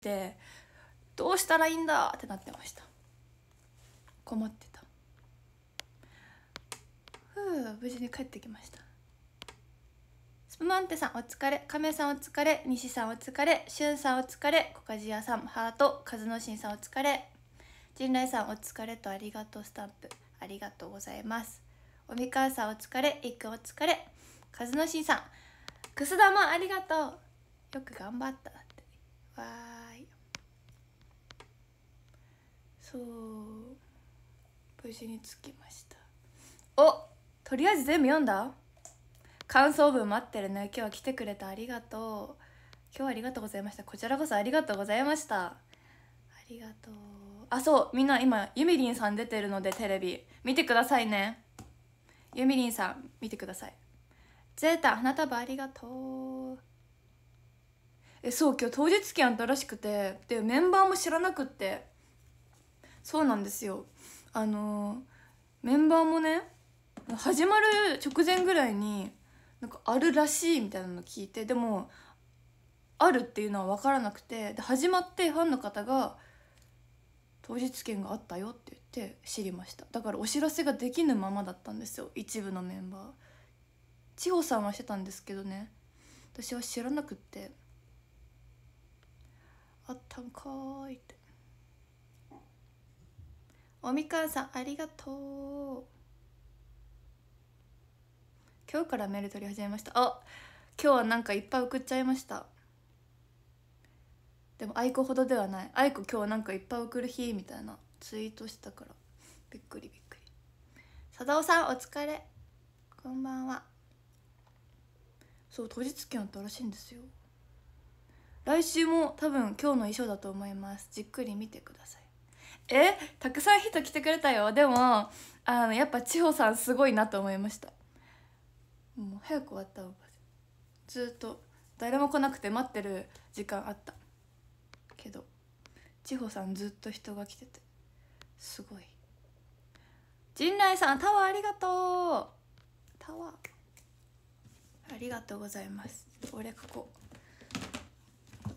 てどうしたらいいんだってなってました困ってたふう無事に帰ってきましたスプマンテさんお疲れ亀さんお疲れ西さんお疲れしゅんさんお疲れコカジヤさんハートノシンさんお疲れ陣内さんお疲れとありがとうスタンプありがとうございますおみかんさんお疲れいくお疲れノシンさんくす玉ありがとうよく頑張ったってわあそう無事に着きましたおとりあえず全部読んだ感想文待ってるね今日は来てくれてありがとう今日はありがとうございましたこちらこそありがとうございましたありがとうあそうみんな今ゆみりんさん出てるのでテレビ見てくださいねゆみりんさん見てくださいゼータ花束ありがとうえそう今日当日券あったらしくてでメンバーも知らなくってそうなんですよあのメンバーもね始まる直前ぐらいになんかあるらしいみたいなの聞いてでもあるっていうのは分からなくてで始まってファンの方が「当日券があったよ」って言って知りましただからお知らせができぬままだったんですよ一部のメンバー千穂さんはしてたんですけどね私は知らなくって「あったんかい」っておみかんさんありがとう今日からメール取り始めましたあ今日はなんかいっぱい送っちゃいましたでも愛子ほどではない愛子今日なんかいっぱい送る日みたいなツイートしたからびっくりびっくり佐藤さんお疲れこんばんはそう当日券あったらしいんですよ来週も多分今日の衣装だと思いますじっくり見てくださいえたくさん人来てくれたよでもあのやっぱ千穂さんすごいなと思いましたもう早く終わったずっと誰も来なくて待ってる時間あったけど千穂さんずっと人が来ててすごい陣内さんタワーありがとうタワーありがとうございます俺ここ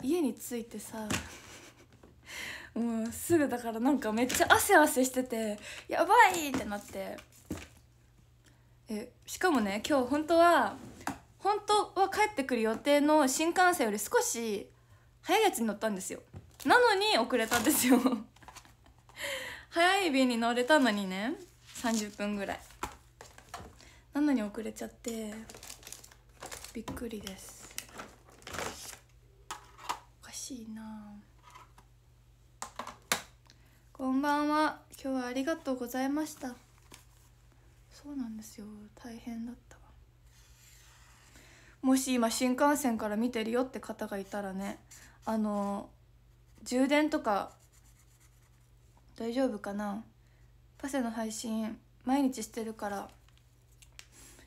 家に着いてさもうすぐだからなんかめっちゃ汗汗しててやばいってなってえしかもね今日本当は本当は帰ってくる予定の新幹線より少し早いやつに乗ったんですよなのに遅れたんですよ 早い便に乗れたのにね30分ぐらいなのに遅れちゃってびっくりですおかしいなあんばんは今日はありがとうございましたそうなんですよ大変だったもし今新幹線から見てるよって方がいたらねあの充電とか大丈夫かなパセの配信毎日してるから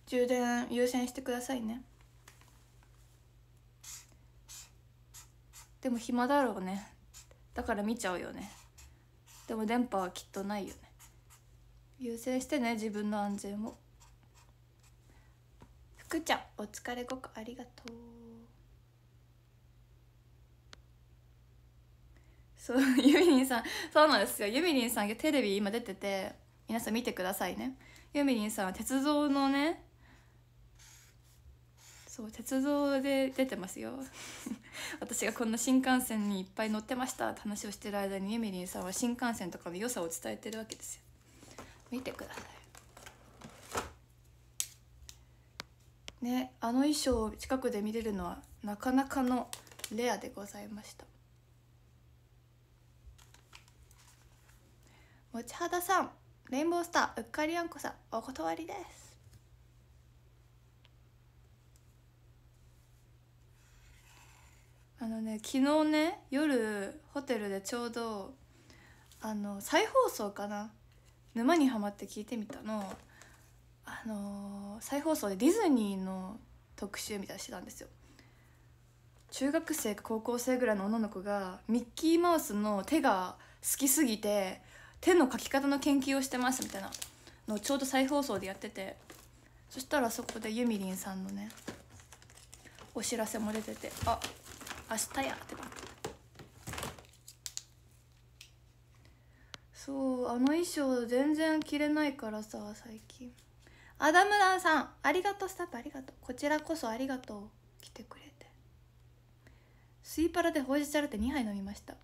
充電優先してくださいねでも暇だろうねだから見ちゃうよねでも電波はきっとないよね優先してね自分の安全を福ちゃんお疲れごくありがとうそう ユミリンさんそうなんですよユミリンさんテレビ今出てて皆さん見てくださいねユミリンさんは鉄道のねそう鉄道で出てますよ 私がこんな新幹線にいっぱい乗ってましたって話をしてる間にエミリンさんは新幹線とかの良さを伝えてるわけですよ見てくださいねあの衣装を近くで見れるのはなかなかのレアでございました持ちさんレインボースターうっかりあんこさんお断りですあのね昨日ね夜ホテルでちょうどあの再放送かな「沼にハマって聞いてみたの」あの再放送でディズニーの特集みたいしてたんですよ。中学生か高校生ぐらいの女の子がミッキーマウスの手が好きすぎて手の描き方の研究をしてますみたいなのをちょうど再放送でやっててそしたらそこでゆみりんさんのねお知らせも出ててあ明日やってなってそうあの衣装全然着れないからさ最近アダムダンさんありがとうスタッフありがとうこちらこそありがとう来てくれてスイパラでほうじ茶ラテ2杯飲みました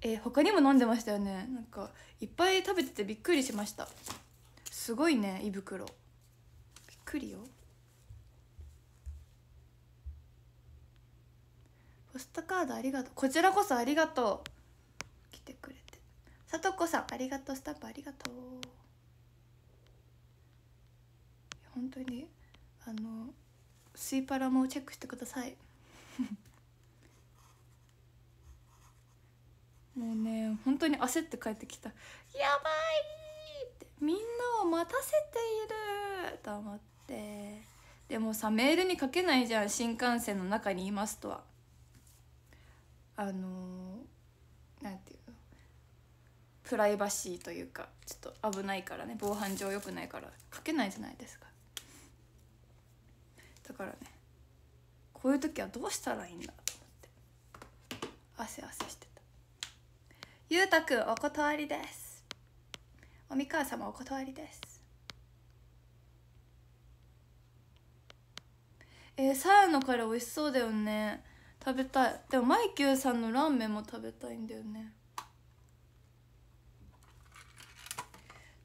えー、他にも飲んでましたよねなんかいっぱい食べててびっくりしましたすごいね胃袋びっくりよポストカードありがとうこちらこそありがとう来てくれてさとこさんありがとうスタンプありがとう本当にあのスイパラもチェックしてください もうね本当に焦って帰ってきた「やばい!」ってみんなを待たせていると思ってでもさメールに書けないじゃん新幹線の中にいますとはあのんていうのプライバシーというかちょっと危ないからね防犯上良くないから書けないじゃないですかだからねこういう時はどうしたらいいんだと思って汗汗してたゆうたくんお断りですおみかわ様お断りですえー、サヤのカレー美味しそうだよね食べたいでもマイキューさんのラーメンも食べたいんだよね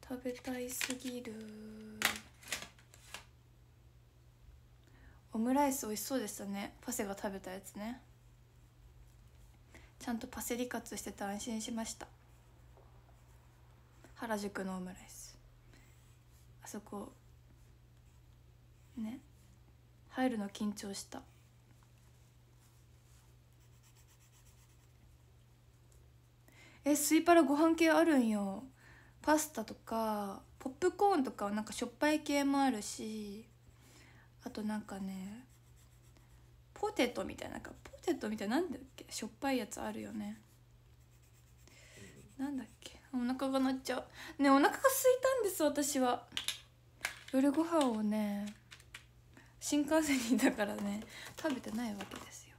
食べたいすぎるオムライス美味しそうでしたねパセが食べたやつねちゃんとパセリカツしてて安心しました原宿のオムライスあそこね入るの緊張したえスイパラご飯系あるんよパスタとかポップコーンとかはなんかしょっぱい系もあるしあとなんかねポテトみたいななんかポテトみたいなんだっけしょっぱいやつあるよねなんだっけお腹が鳴っちゃうねお腹が空いたんです私は夜ご飯をね新幹線にいたからね食べてないわけですよ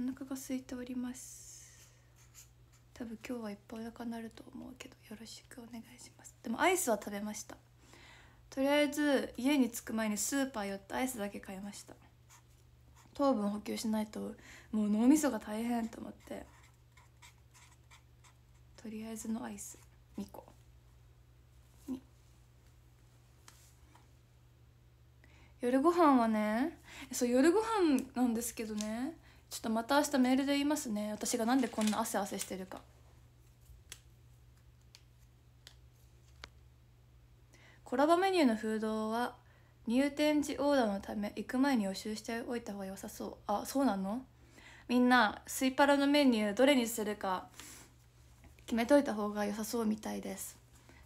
お腹が空いております多分今日はいっぱいお腹ると思うけどよろしくお願いしますでもアイスは食べましたとりあえず家に着く前にスーパー寄ってアイスだけ買いました糖分補給しないともう脳みそが大変と思ってとりあえずのアイス2個2夜ご飯はねそう夜ご飯なんですけどねちょっとまた明日メールで言いますね私がなんでこんな汗汗してるかコラボメニューのフードは入店時オーダーのため行く前に予習しておいた方が良さそうあそうなのみんなスイパラのメニューどれにするか決めといた方が良さそうみたいです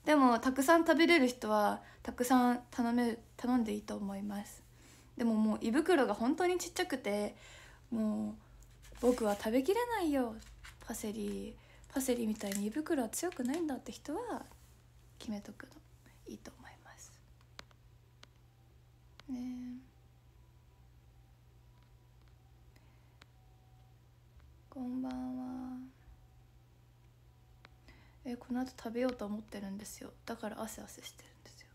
でもたくさん食べれる人はたくさん頼め頼んでいいと思いますでももう胃袋が本当にちっちゃくてもう僕は食べきれないよパセリパセリみたいに胃袋は強くないんだって人は決めとくのいいと思いますねこんばんはえこの後食べようと思ってるんですよだから汗汗してるんですよ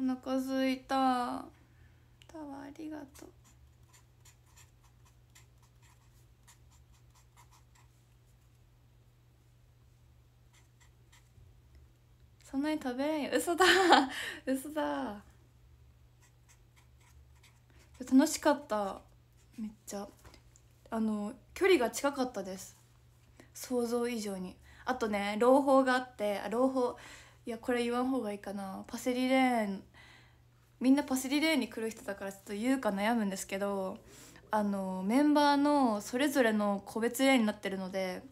お腹すいたタワーありがとうそんなに食べれんよ嘘だ 嘘だ楽しかっためっちゃあの距離が近かったです想像以上にあとね朗報があって朗報いやこれ言わん方がいいかなパセリレーンみんなパセリレーンに来る人だからちょっと言うか悩むんですけどあのメンバーのそれぞれの個別ンになってるので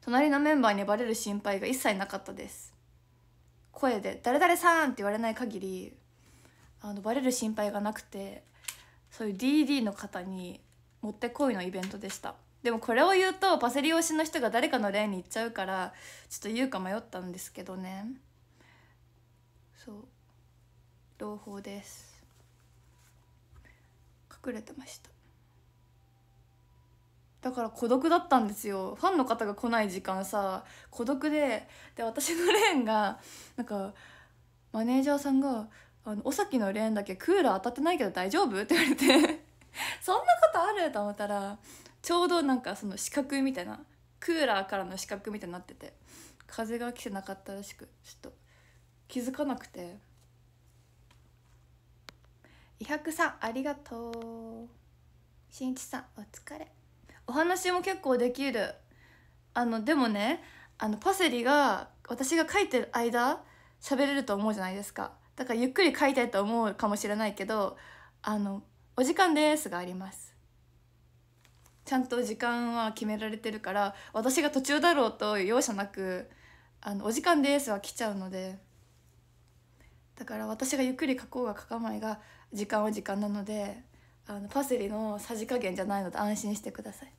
隣のメンバーにバレる心配が一切なかったです声で「誰々さん!」って言われない限りあのバレる心配がなくてそういう DD の方にもってこいのイベントでしたでもこれを言うとパセリ推しの人が誰かの例に行っちゃうからちょっと言うか迷ったんですけどねそう朗報です隠れてましただから孤独だったんですよファンの方が来ない時間さ孤独でで私のレーンがなんかマネージャーさんが「あのおさきのレーンだけクーラー当たってないけど大丈夫?」って言われて そんなことあると思ったらちょうどなんかその四角みたいなクーラーからの四角みたいになってて風が来てなかったらしくちょっと気づかなくて。伊白さんありがとうしんいちさんお疲れお話も結構できるあのでもねあのパセリが私が書いてる間喋れると思うじゃないですかだからゆっくり書いたいと思うかもしれないけどあのお時間ですがありますちゃんと時間は決められてるから私が途中だろうと容赦なくあのお時間ですは来ちゃうのでだから私がゆっくり書こうが書かないが時間は時間なのであのパセリのさじ加減じゃないので安心してください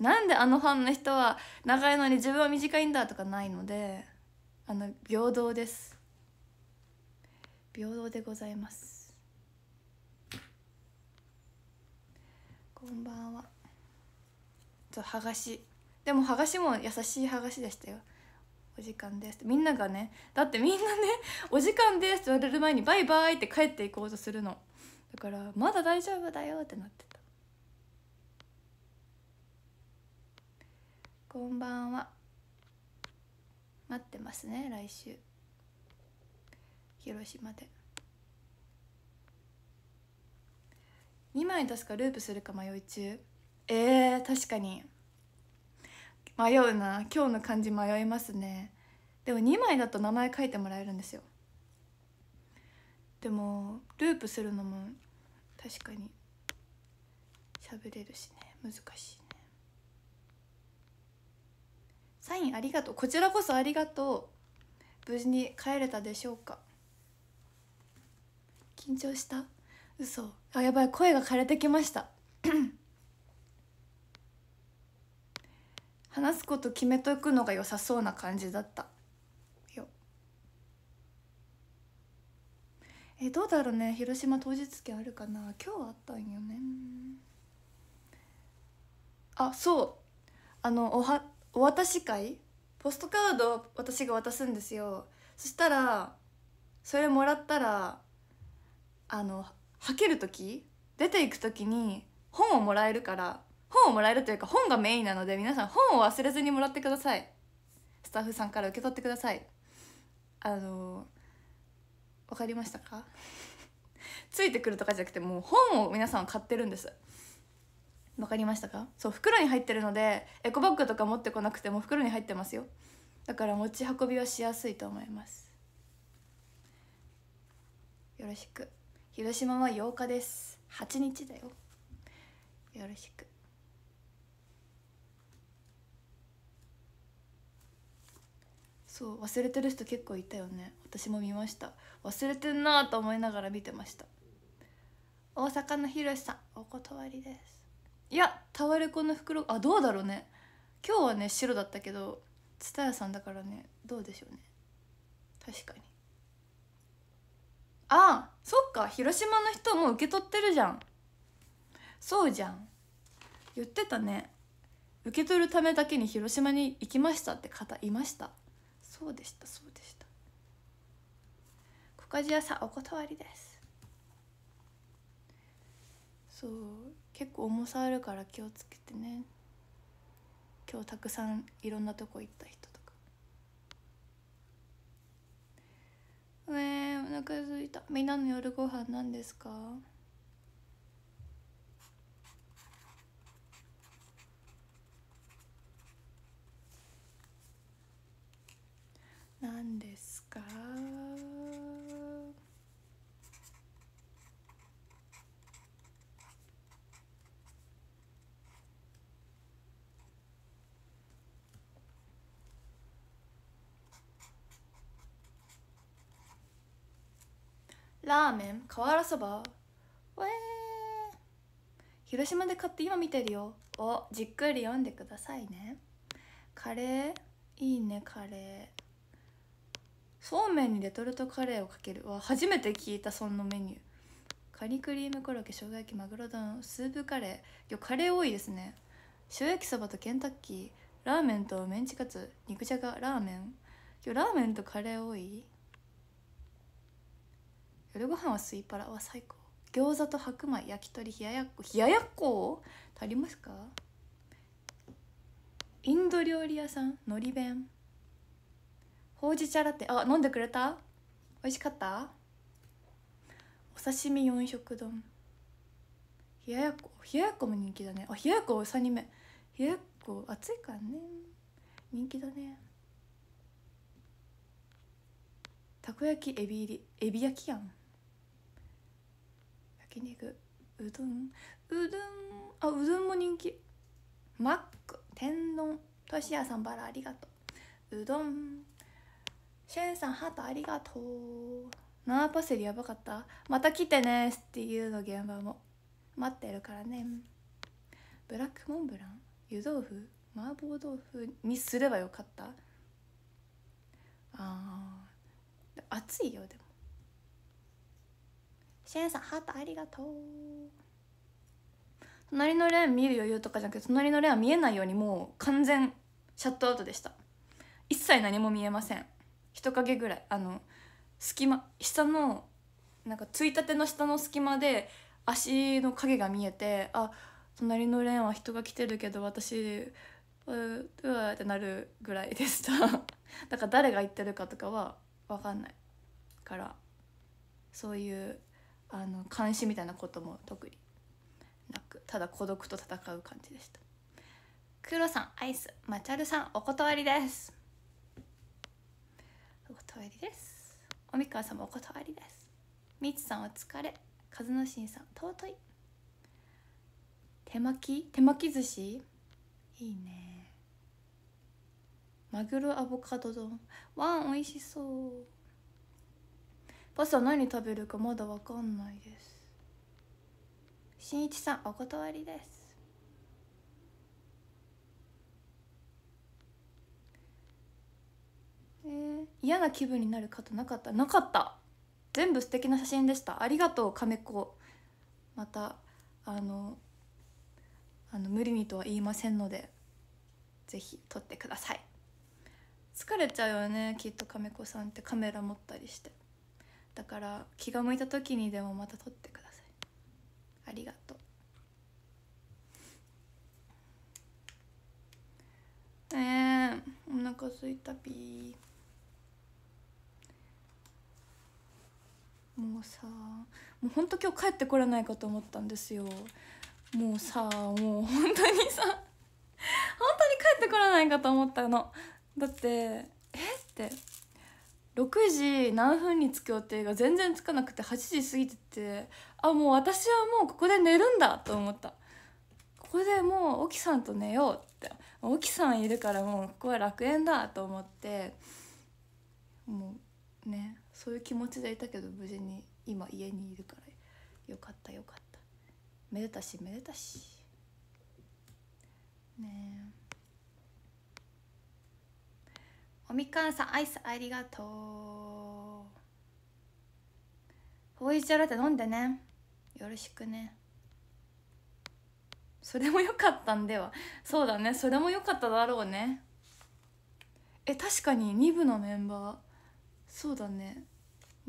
なんであのファンの人は長いのに自分は短いんだとかないのであの平等です平等でございますこんばんはそ剥がしでも剥がしも優しい剥がしでしたよお時間です」みんながねだってみんなね「お時間です」って言われる前に「バイバイ」って帰っていこうとするのだから「まだ大丈夫だよ」ってなってた「こんばんは待ってますね来週広島で」2枚出すかループするか迷い中えー、確かに。迷うな今日の漢字迷いますねでも2枚だと名前書いてもらえるんですよでもループするのも確かに喋れるしね難しいねサインありがとうこちらこそありがとう無事に帰れたでしょうか緊張した嘘あやばい声が枯れてきました話すこと決めとくのが良さそうな感じだったよえどうだろうね広島当日券あるかな今日あったんよねあそうあのおはお渡し会ポストカード私が渡すんですよそしたらそれもらったらあのはける時出ていく時に本をもらえるから本をもらえるというか本がメインなので皆さん本を忘れずにもらってくださいスタッフさんから受け取ってくださいあのわ分かりましたか ついてくるとかじゃなくてもう本を皆さん買ってるんですわかりましたかそう袋に入ってるのでエコバッグとか持ってこなくても袋に入ってますよだから持ち運びはしやすいと思いますよろしく広島は8日です8日だよよろしくそう忘れてる人結構いたよね私も見ました忘れてんなと思いながら見てました大阪のひろしさんお断りですいやタワレコの袋あどうだろうね今日はね白だったけど蔦屋さんだからねどうでしょうね確かにあそっか広島の人も受け取ってるじゃんそうじゃん言ってたね受け取るためだけに広島に行きましたって方いましたそうでしたそうでした小鍛ジアさんお断りですそう結構重さあるから気をつけてね今日たくさんいろんなとこ行った人とかえー、お腹すいたみんなの夜ご飯なんですか何ですかラーメン瓦そばウえー広島で買って今見てるよをじっくり読んでくださいねカレーいいねカレーそうめんにレトルトカレーをかけるわ初めて聞いたそんなメニューカニクリームコロッケ生姜焼きマグロ丼スープカレー今カレー多いですね塩焼きそばとケンタッキーラーメンとメンチカツ肉じゃがラーメン今日ラーメンとカレー多い夜ご飯はスイパラは最高餃子と白米焼き鳥冷ややっこ冷ややっこ足りますかインド料理屋さんのり弁ほうじ茶ラテあ飲んでくれた美味しかったお刺身4色丼冷ややっこ冷ややっこも人気だねあ冷ややっこ3人冷ややっこ暑いからね人気だねたこ焼きエビ入りエビ焼きやん焼肉うどんうどんあうどんも人気マック天丼としやさんバラありがとううどんシェーンさんハートありがとう生パセリやばかったまた来てねっていうの現場も待ってるからねブラックモンブラン湯豆腐麻婆豆腐にすればよかったああ、暑いよでもシェーンさんハートありがとう隣のレーン見る余裕とかじゃなくて隣のレーンは見えないようにもう完全シャットアウトでした一切何も見えません人影ぐらいあの隙間下のなんかついたての下の隙間で足の影が見えてあ隣のレーンは人が来てるけど私ううってなるぐらいでした だから誰が言ってるかとかは分かんないからそういうあの監視みたいなことも特になくただ孤独と戦う感じでした黒さんアイスマチャルさんお断りです断りですおみかわもお断りですみつさんお疲れかずのしんさん尊い手巻き手巻き寿司いいねマグロアボカド丼わん美味しそうパスタ何食べるかまだわかんないですしんいちさんお断りですえ嫌な気分になる方なかったなかった全部素敵な写真でしたありがとう亀子またあのあの無理にとは言いませんので是非撮ってください疲れちゃうよねきっと亀子さんってカメラ持ったりしてだから気が向いた時にでもまた撮ってくださいありがとうえー、お腹すいたピーもうさもうほんと今日帰ってこれないかと思ったんですよもうさもう本当にさ本当に帰ってこれないかと思ったのだってえって6時何分に着く予定が全然つかなくて8時過ぎててあもう私はもうここで寝るんだと思ったここでもう沖さんと寝ようって沖さんいるからもうここは楽園だと思ってもうねそういう気持ちでいたけど無事に今家にいるからよかったよかっためでたしめでたしねえおみかんさんアイスありがとうほうじ茶ラテ飲んでねよろしくねそれも良かったんではそうだねそれもよかっただろうねえ確かに2部のメンバーそうだね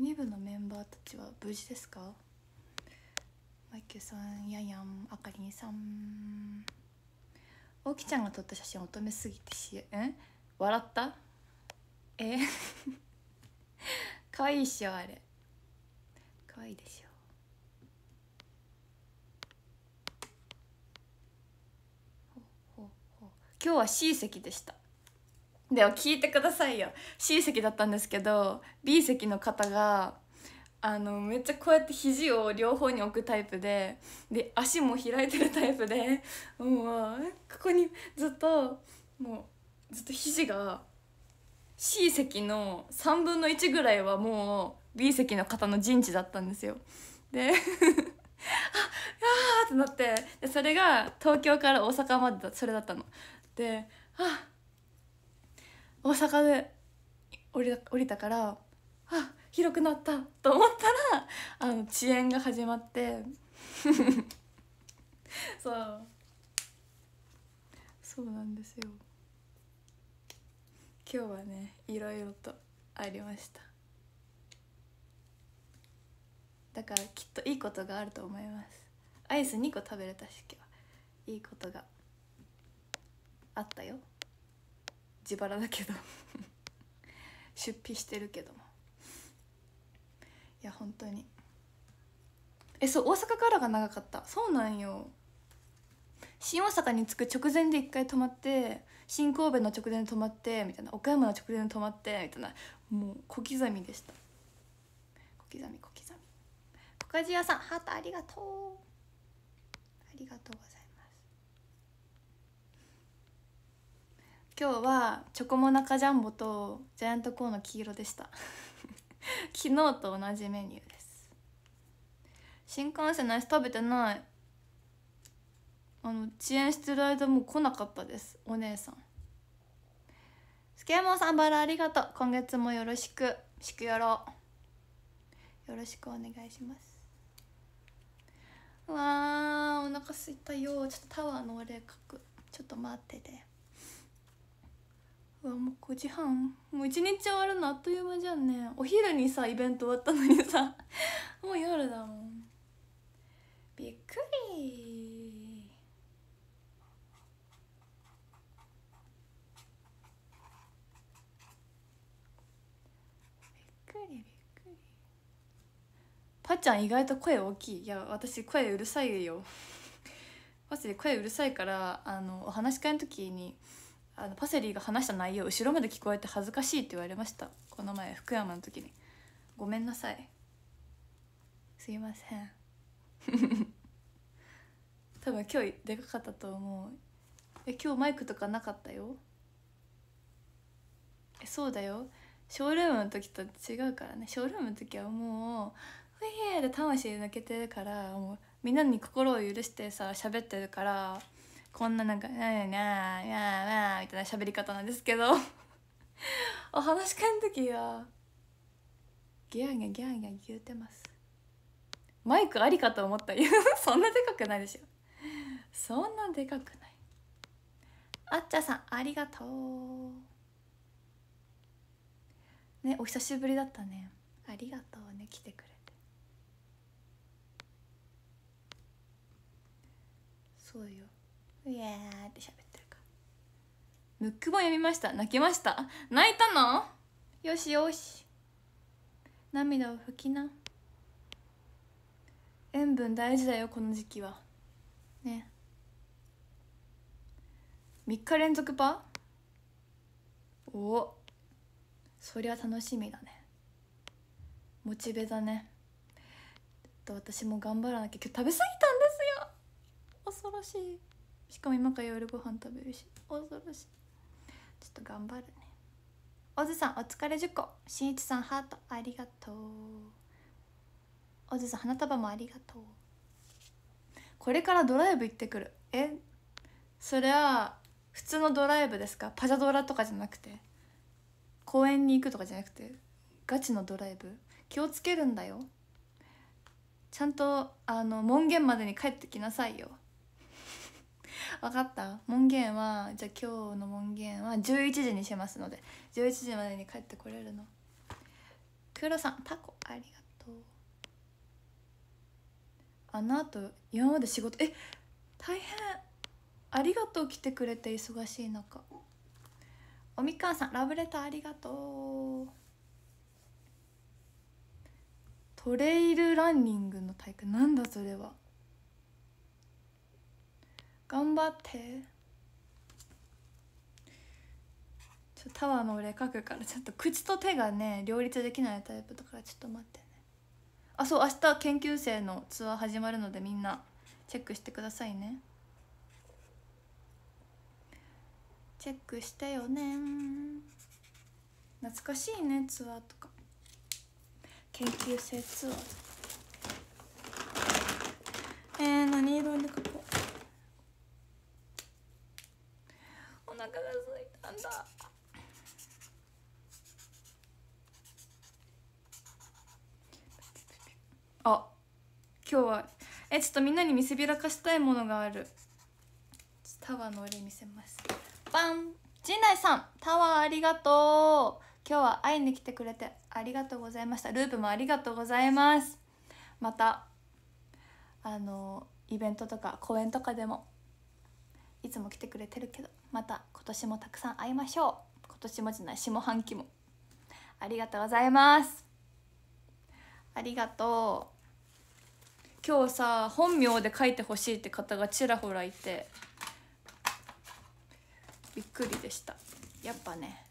2部のメンバーたちは無事ですかマイケルさんややんあかりんさんおきちゃんが撮った写真乙女すぎてしえ笑ったえ 可愛いっしょあれ可愛いでしょ今日は C 席でしたでも聞いてくださいよ C 席だったんですけど B 席の方があのめっちゃこうやって肘を両方に置くタイプでで足も開いてるタイプでもうここにずっともうずっと肘が C 席の3分の1ぐらいはもう B 席の方の陣地だったんですよ。であっあってなってでそれが東京から大阪までそれだったの。であ大阪で降りた降りたからあ広くなったと思ったらあの遅延が始まって そうそうなんですよ今日はねいろいろとありましただからきっといいことがあると思いますアイス2個食べれたし今日はいいことがあったよ自腹だけど出費してるけどもいや本当にえそう大阪からが長かったそうなんよ新大阪に着く直前で一回泊まって新神戸の直前で泊まってみたいな岡山の直前で泊まってみたいなもう小刻みでした小刻み小刻み小鍛冶屋さんハートありがとうありがとうございます今日はチョコモナカジャンボとジャイアントコーンの黄色でした 昨日と同じメニューです新幹線のアイス食べてないあの遅延してる間もう来なかったですお姉さんスケモンさんバラありがとう今月もよろしくしくよろよろしくお願いしますわーお腹すいたよちょっとタワーのお礼書くちょっと待っててわもう5時半もう一日終わるのあっという間じゃんねお昼にさイベント終わったのにさ もう夜だもんびっくりびっくりびっくりちゃん意外と声大きいいや私声うるさいよマジで声うるさいからあのお話し会の時に「あのパセリが話した内容後ろまで聞こえて恥ずかしいって言われましたこの前福山の時にごめんなさいすいません 多分今日でかかったと思うえ今日マイクとかなかったよえそうだよショールームの時と違うからねショールームの時はもう「ウィー!」で魂抜けてるからもうみんなに心を許してさ喋ってるからこんななんか「なあなあなあなあ」みたいな喋り方なんですけど お話し会の時はギャーギャーギャーギャー言うてますマイクありかと思ったよ そんなでかくないでしょそんなでかくないあっちゃさんありがとうねお久しぶりだったねありがとうね来てくれてそうようやーって喋ってるかムック本読みました泣きました泣いたのよしよし涙を拭きな塩分大事だよこの時期はね3日連続パおおそりゃ楽しみだねモチベだねちょっと私も頑張らなきゃ今日食べ過ぎたんですよ恐ろしいしかも今から夜ご飯食べるし恐ろしいちょっと頑張るねおずさんお疲れ10個しんいちさんハートありがとうおずさん花束もありがとうこれからドライブ行ってくるえそれは普通のドライブですかパジャドラとかじゃなくて公園に行くとかじゃなくてガチのドライブ気をつけるんだよちゃんとあの門限までに帰ってきなさいよ分かった門限はじゃあ今日の門限は11時にしますので11時までに帰ってこれるのクロさんタコありがとうあのあと今まで仕事え大変ありがとう来てくれて忙しい中おみかんさんラブレターありがとうトレイルランニングの大会なんだそれは頑張ってちょタワーの俺書くからちょっと口と手がね両立できないタイプだからちょっと待ってねあそう明日研究生のツアー始まるのでみんなチェックしてくださいねチェックしてよね懐かしいねツアーとか研究生ツアーえー、何色で書こうなんだあ今日はえちょっとみんなに見せびらかしたいものがあるタワーの俺見せますバン陣内さんタワーありがとう今日は会いに来てくれてありがとうございましたループもありがとうございますまたあのイベントとか公演とかでもいつも来てくれてるけどまた今年もたくさん会いましょう今年もじゃない下半期もありがとうございますありがとう今日さ本名で書いてほしいって方がちらほらいてびっくりでしたやっぱね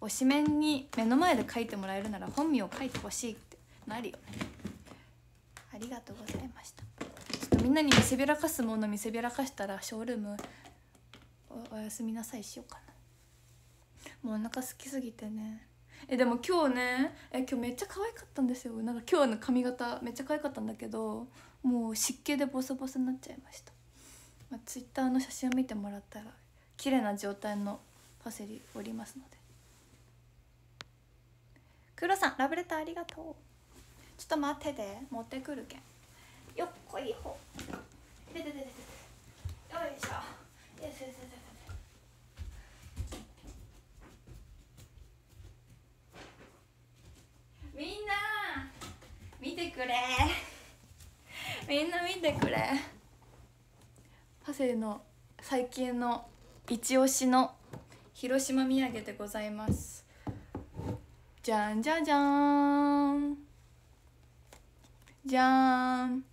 推しメンに目の前で書いてもらえるなら本名を書いてほしいってなるよねありがとうございましたちょっとみんなに見せびらかすもの見せびらかしたらショールームおおやすみなさいしようかなもうお腹すきすぎてねえでも今日ねえ今日めっちゃ可愛かったんですよなんか今日の髪型めっちゃ可愛かったんだけどもう湿気でボソボソになっちゃいました、まあ、ツイッターの写真を見てもらったら綺麗な状態のパセリおりますので黒さんラブレターありがとうちょっと待ってて持ってくるけんよっこいほでででででよいしょよいしょよいしょ みんな見てくれみんな見てくれパセの最近の一押しの広島土産でございますじゃんじゃじゃんじゃん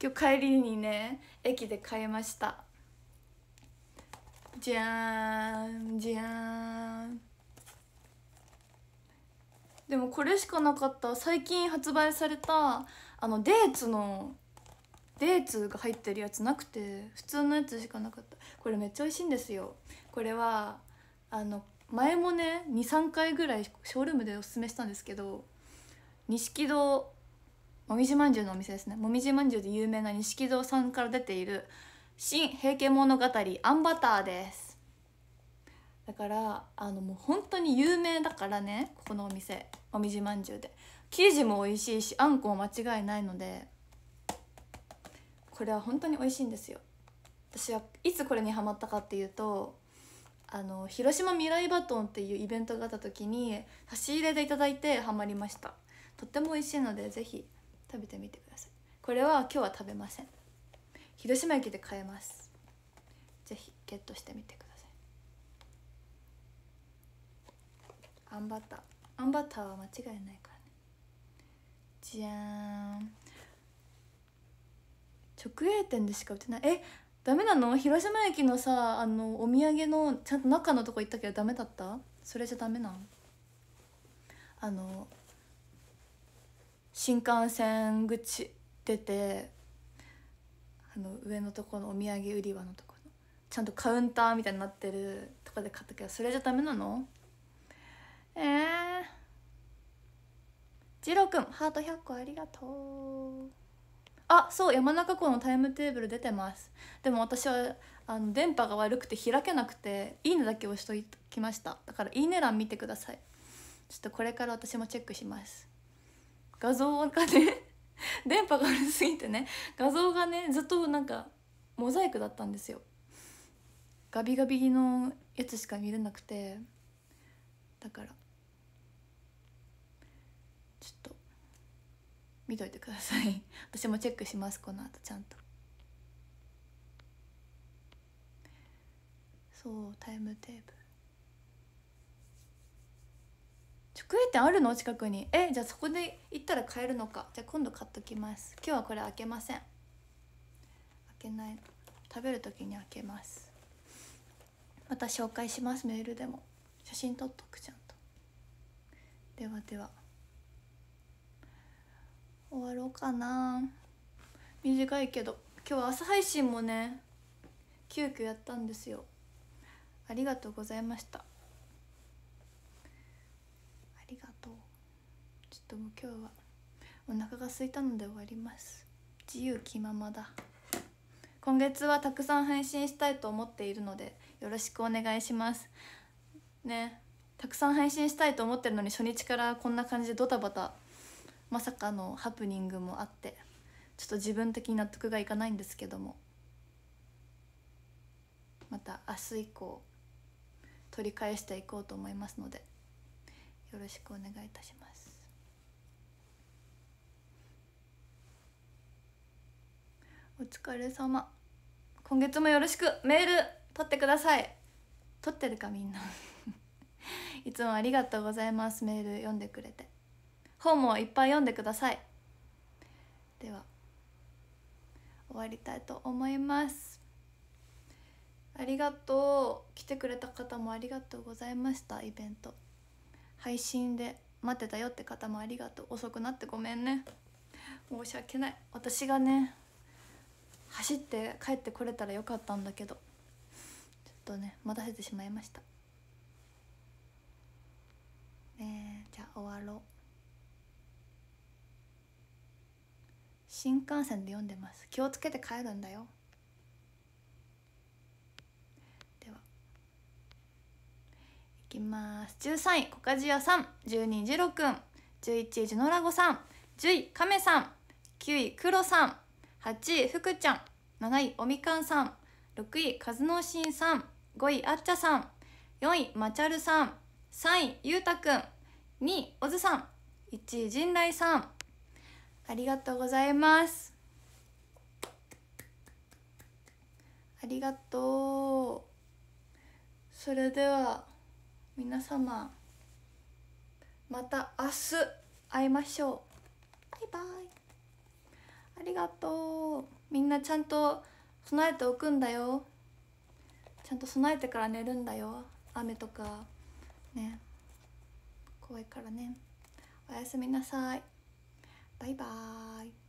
今日帰りにね駅で買いましたじゃんじゃんでもこれしかなかった最近発売されたあのデーツのデーツが入ってるやつなくて普通のやつしかなかったこれめっちゃ美味しいんですよこれはあの前もね23回ぐらいショールームでおすすめしたんですけど錦戸もみじまんじゅうのお店ですねもみじまんじゅうで有名な錦戸さんから出ている新平家物語あんバターですだからあのもう本当に有名だからねここのお店もみじまんじゅうで生地も美味しいしあんこも間違いないのでこれは本当に美味しいんですよ私はいつこれにハマったかっていうとあの広島未来バトンっていうイベントがあった時に差し入れで頂いてハマりましたとっても美味しいので是非食べてみてくださいこれは今日は食べません広島駅で買えます是非ゲットしてみてくださいあんバターアンバターは間違いないからねじゃーん直営店でしか売ってないえダメなの広島駅のさあのお土産のちゃんと中のとこ行ったけどダメだったそれじゃダメなのあの新幹線口出てあの上のとこのお土産売り場のとこのちゃんとカウンターみたいになってるとかで買ったけどそれじゃダメなのえー、ジロくんハート100個ありがとうあそう山中湖のタイムテーブル出てますでも私はあの電波が悪くて開けなくて「いいね」だけ押しときましただから「いいね」欄見てくださいちょっとこれから私もチェックします画像がね 電波が悪すぎてね画像がねずっとなんかモザイクだったんですよガビガビのやつしか見れなくてだからちょっと見といてください 私もチェックしますこの後ちゃんとそうタイムテーブル直営店あるの近くにえじゃあそこで行ったら買えるのかじゃあ今度買っときます今日はこれ開けません開けない食べる時に開けますまた紹介しますメールでも写真撮っとくちゃんとではでは終わろうかな短いけど今日朝配信もね急遽やったんですよありがとうございましたありがとうちょっともう今日はお腹が空いたので終わります自由気ままだ今月はたくさん配信したいと思っているのでよろしくお願いしますねたくさん配信したいと思ってるのに初日からこんな感じでドタバタまさかのハプニングもあってちょっと自分的に納得がいかないんですけどもまた明日以降取り返していこうと思いますのでよろしくお願いいたします。お疲れ様今月もよろしくメール取ってください取ってるかみんな いつもありがとうございますメール読んでくれて本もいっぱい読んでくださいでは終わりたいと思いますありがとう来てくれた方もありがとうございましたイベント配信で待ってたよって方もありがとう遅くなってごめんね申し訳ない私がね走って帰ってこれたらよかったんだけどちょっとね待たせてしまいましたねじゃあ終わろう新幹線で読んでます気をつけて帰るんだよではいきます13位こかじやさん12位ジロくん11位ジュノラゴさん10位カメさん9位クロさん8位福ちゃん7位おみかんさん6位カズノシンさん5位あっちゃさん4位まちゃるさん3位ゆうたくん2位おずさん1位陣来さんありがとうございますありがとうそれでは皆様また明日会いましょうバイバイありがとうみんなちゃんと備えておくんだよちゃんと備えてから寝るんだよ雨とかね怖いからねおやすみなさいバイバーイ